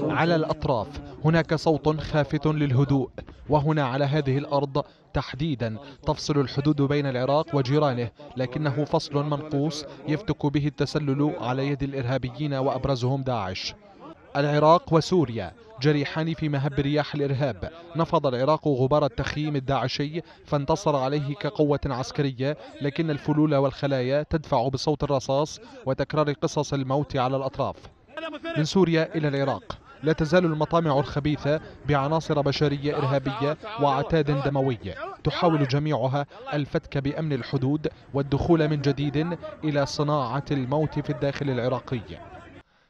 على الأطراف هناك صوت خافت للهدوء وهنا على هذه الأرض تحديدا تفصل الحدود بين العراق وجيرانه لكنه فصل منقوص يفتك به التسلل على يد الإرهابيين وأبرزهم داعش العراق وسوريا جريحان في مهب رياح الإرهاب نفض العراق غبار التخييم الداعشي فانتصر عليه كقوة عسكرية لكن الفلول والخلايا تدفع بصوت الرصاص وتكرار قصص الموت على الأطراف من سوريا إلى العراق لا تزال المطامع الخبيثة بعناصر بشرية إرهابية وعتاد دموية تحاول جميعها الفتك بأمن الحدود والدخول من جديد إلى صناعة الموت في الداخل العراقي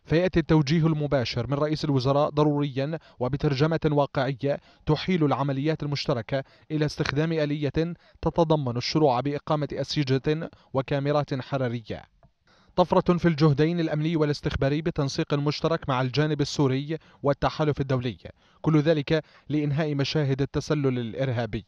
فيأتي التوجيه المباشر من رئيس الوزراء ضروريا وبترجمة واقعية تحيل العمليات المشتركة إلى استخدام آلية تتضمن الشروع بإقامة أسيجة وكاميرات حرارية طفرة في الجهدين الأمني والاستخباري بتنسيق مشترك مع الجانب السوري والتحالف الدولي كل ذلك لإنهاء مشاهد التسلل الإرهابي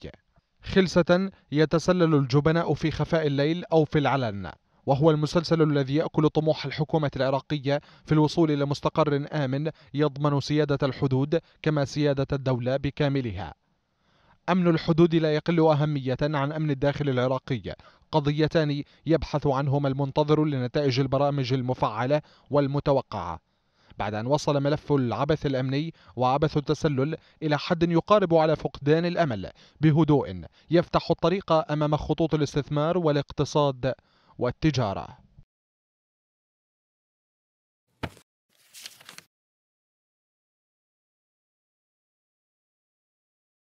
خلسة يتسلل الجبناء في خفاء الليل أو في العلن وهو المسلسل الذي يأكل طموح الحكومة العراقية في الوصول إلى مستقر آمن يضمن سيادة الحدود كما سيادة الدولة بكاملها أمن الحدود لا يقل أهمية عن أمن الداخل العراقي قضيتان يبحث عنهما المنتظر لنتائج البرامج المفعلة والمتوقعة بعد أن وصل ملف العبث الأمني وعبث التسلل إلى حد يقارب على فقدان الأمل بهدوء يفتح الطريق أمام خطوط الاستثمار والاقتصاد والتجارة